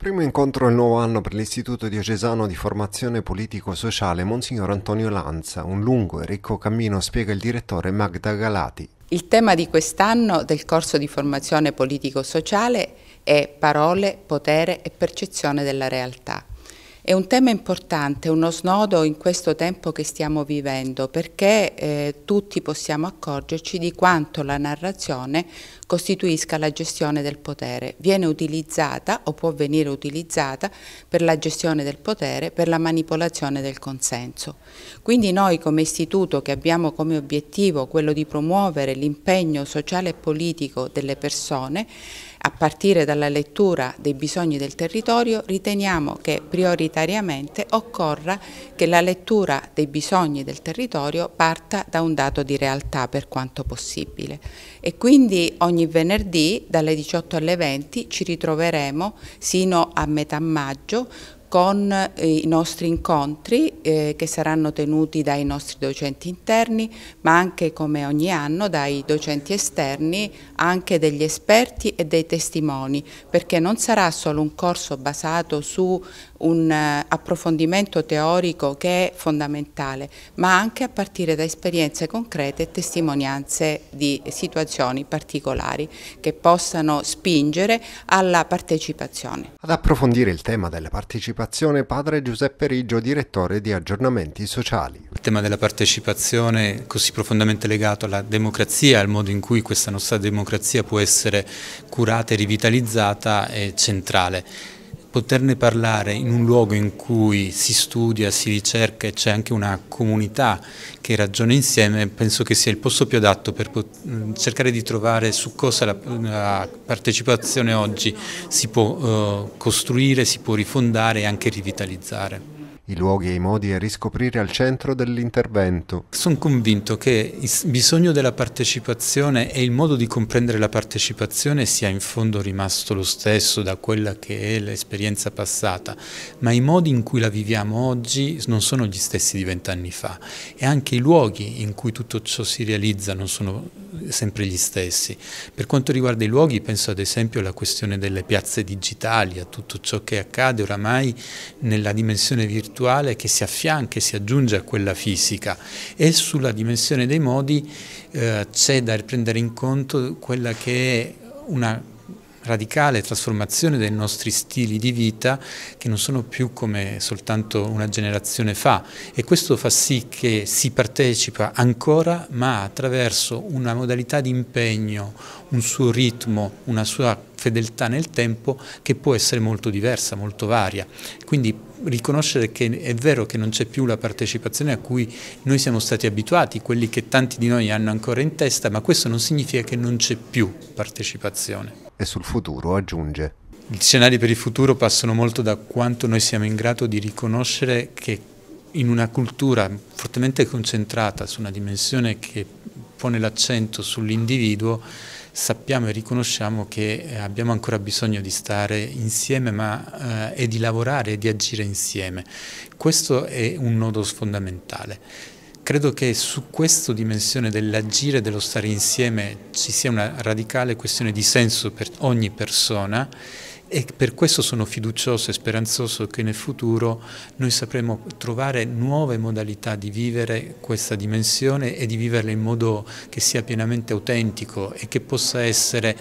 Primo incontro del nuovo anno per l'Istituto Diocesano di Formazione Politico-Sociale Monsignor Antonio Lanza. Un lungo e ricco cammino, spiega il direttore Magda Galati. Il tema di quest'anno del corso di formazione politico-sociale è parole, potere e percezione della realtà. È un tema importante, uno snodo in questo tempo che stiamo vivendo perché eh, tutti possiamo accorgerci di quanto la narrazione costituisca la gestione del potere. Viene utilizzata o può venire utilizzata per la gestione del potere, per la manipolazione del consenso. Quindi noi come istituto che abbiamo come obiettivo quello di promuovere l'impegno sociale e politico delle persone a partire dalla lettura dei bisogni del territorio riteniamo che prioritariamente occorra che la lettura dei bisogni del territorio parta da un dato di realtà per quanto possibile e quindi ogni venerdì dalle 18 alle 20 ci ritroveremo sino a metà maggio con eh, i nostri incontri eh, che saranno tenuti dai nostri docenti interni ma anche come ogni anno dai docenti esterni, anche degli esperti e dei testimoni perché non sarà solo un corso basato su un eh, approfondimento teorico che è fondamentale, ma anche a partire da esperienze concrete e testimonianze di situazioni particolari che possano spingere alla partecipazione. Ad approfondire il tema della partecipazione padre Giuseppe Riggio, direttore di aggiornamenti sociali. Il tema della partecipazione è così profondamente legato alla democrazia, al modo in cui questa nostra democrazia può essere curata e rivitalizzata è centrale poterne parlare in un luogo in cui si studia, si ricerca e c'è anche una comunità che ragiona insieme, penso che sia il posto più adatto per mm, cercare di trovare su cosa la, la partecipazione oggi si può eh, costruire, si può rifondare e anche rivitalizzare i luoghi e i modi a riscoprire al centro dell'intervento. Sono convinto che il bisogno della partecipazione e il modo di comprendere la partecipazione sia in fondo rimasto lo stesso da quella che è l'esperienza passata, ma i modi in cui la viviamo oggi non sono gli stessi di vent'anni fa e anche i luoghi in cui tutto ciò si realizza non sono sempre gli stessi. Per quanto riguarda i luoghi penso ad esempio alla questione delle piazze digitali, a tutto ciò che accade oramai nella dimensione virtuale che si affianca e si aggiunge a quella fisica e sulla dimensione dei modi eh, c'è da prendere in conto quella che è una radicale trasformazione dei nostri stili di vita che non sono più come soltanto una generazione fa e questo fa sì che si partecipa ancora ma attraverso una modalità di impegno, un suo ritmo, una sua fedeltà nel tempo che può essere molto diversa, molto varia. Quindi riconoscere che è vero che non c'è più la partecipazione a cui noi siamo stati abituati, quelli che tanti di noi hanno ancora in testa, ma questo non significa che non c'è più partecipazione e sul futuro aggiunge. Gli scenari per il futuro passano molto da quanto noi siamo in grado di riconoscere che in una cultura fortemente concentrata su una dimensione che pone l'accento sull'individuo, sappiamo e riconosciamo che eh, abbiamo ancora bisogno di stare insieme ma, eh, e di lavorare e di agire insieme. Questo è un nodo fondamentale. Credo che su questa dimensione dell'agire, dello stare insieme, ci sia una radicale questione di senso per ogni persona e per questo sono fiducioso e speranzoso che nel futuro noi sapremo trovare nuove modalità di vivere questa dimensione e di viverla in modo che sia pienamente autentico e che possa essere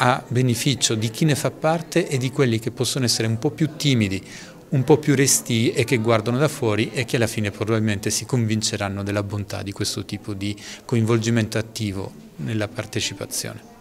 a beneficio di chi ne fa parte e di quelli che possono essere un po' più timidi un po' più resti e che guardano da fuori e che alla fine probabilmente si convinceranno della bontà di questo tipo di coinvolgimento attivo nella partecipazione.